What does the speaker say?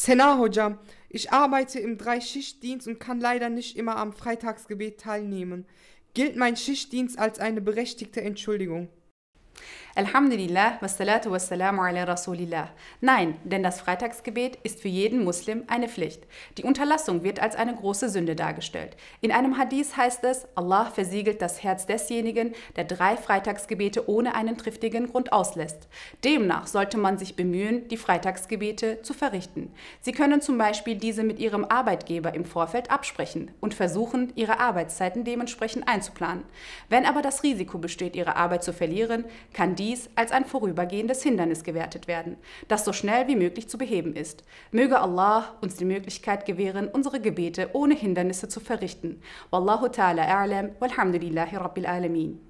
Sena Hocam, ich arbeite im Drei-Schichtdienst und kann leider nicht immer am Freitagsgebet teilnehmen. Gilt mein Schichtdienst als eine berechtigte Entschuldigung? Alhamdulillah, wassalatu wassalamu ala Rasulillah. Nein, denn das Freitagsgebet ist für jeden Muslim eine Pflicht. Die Unterlassung wird als eine große Sünde dargestellt. In einem Hadith heißt es, Allah versiegelt das Herz desjenigen, der drei Freitagsgebete ohne einen triftigen Grund auslässt. Demnach sollte man sich bemühen, die Freitagsgebete zu verrichten. Sie können zum Beispiel diese mit ihrem Arbeitgeber im Vorfeld absprechen und versuchen, ihre Arbeitszeiten dementsprechend einzuplanen. Wenn aber das Risiko besteht, ihre Arbeit zu verlieren, kann die dies als ein vorübergehendes Hindernis gewertet werden, das so schnell wie möglich zu beheben ist. Möge Allah uns die Möglichkeit gewähren, unsere Gebete ohne Hindernisse zu verrichten. Wallahu ta'ala a'lam, walhamdulillahi rabbil alameen.